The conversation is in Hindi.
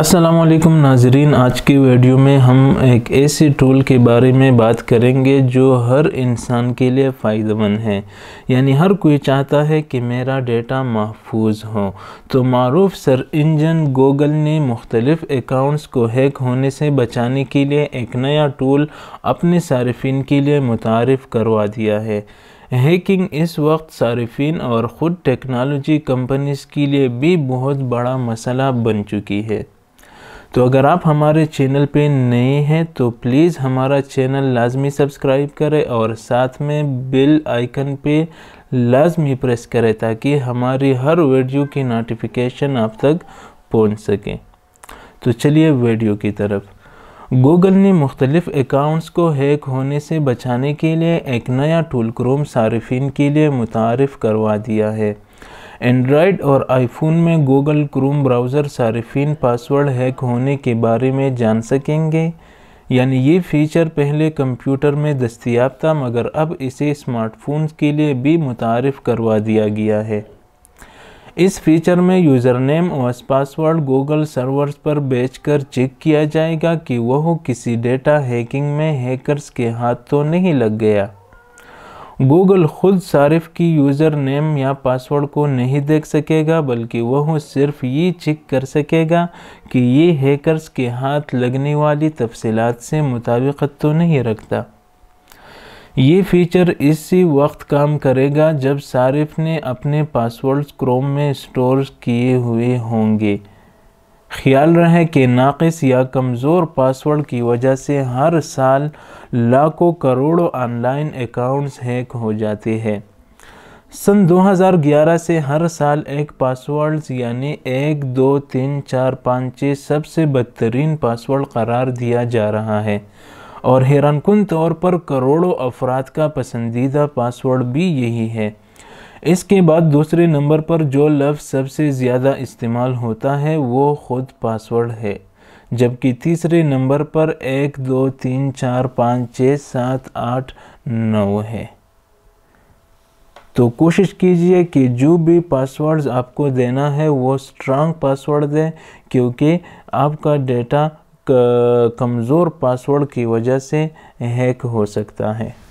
असलम नाजरीन आज की वीडियो में हम एक ऐसे टूल के बारे में बात करेंगे जो हर इंसान के लिए फ़ायदेमंद है यानी हर कोई चाहता है कि मेरा डेटा महफूज हो तो मरूफ सर इंजन गूगल ने मुख्तलिफ़ अकाउंट्स को हैक होने से बचाने के लिए एक नया टूल अपने सार्फिन के लिए मुतारफ़ करवा दिया है हैकिंग इस वक्त सार्फिन और ख़ुद टेक्नोलॉजी कंपनीज के लिए भी बहुत बड़ा मसला बन चुकी है तो अगर आप हमारे चैनल पे नए हैं तो प्लीज़ हमारा चैनल लाजमी सब्सक्राइब करें और साथ में बेल आइकन पे लाजमी प्रेस करें ताकि हमारी हर वीडियो की नोटिफिकेशन आप तक पहुंच सके तो चलिए वीडियो की तरफ गूगल ने मुख्तलिफ अकाउंट्स को हैक होने से बचाने के लिए एक नया टूल क्रोम सार्फिन के लिए मुतारफ़ करवा दिया है एंड्रॉयड और आईफोन में गूगल क्रोम ब्राउज़र सार्फिन पासवर्ड हैक होने के बारे में जान सकेंगे यानी ये फीचर पहले कंप्यूटर में दस्तियाब था मगर अब इसे स्मार्टफोन के लिए भी मुतारफ़ करवा दिया गया है इस फीचर में यूज़र नेम और पासवर्ड गूगल सर्वर्स पर बेचकर चेक किया जाएगा कि वह किसी डेटा हैकिंग में हैकर्स के हाथ तो नहीं लग गया गूगल खुद सारिफ की यूज़र नेम या पासवर्ड को नहीं देख सकेगा बल्कि वह सिर्फ ये चेक कर सकेगा कि ये हैकर्स के हाथ लगने वाली तफसलत से मुताबिकत तो नहीं रखता ये फीचर इसी वक्त काम करेगा जब सारिफ ने अपने पासवर्ड्स क्रोम में स्टोर किए हुए होंगे ख्याल रहे कि नाक़स या कमज़ोर पासवर्ड की वजह से हर साल लाखों करोड़ों ऑनलाइन अकाउंट्स हैक हो जाते हैं सन 2011 से हर साल एक पासवर्ड्स यानी एक दो तीन चार पाँच छः सबसे बदतरीन पासवर्ड करार दिया जा रहा है और हैरानकुन तौर पर करोड़ों अफराद का पसंदीदा पासवर्ड भी यही है इसके बाद दूसरे नंबर पर जो लफ्ज़ सबसे ज़्यादा इस्तेमाल होता है वो ख़ुद पासवर्ड है जबकि तीसरे नंबर पर एक दो तीन चार पाँच छः सात आठ नौ है तो कोशिश कीजिए कि जो भी पासवर्ड्स आपको देना है वो स्ट्रांग पासवर्ड दें क्योंकि आपका डेटा कमज़ोर पासवर्ड की वजह से हैक हो सकता है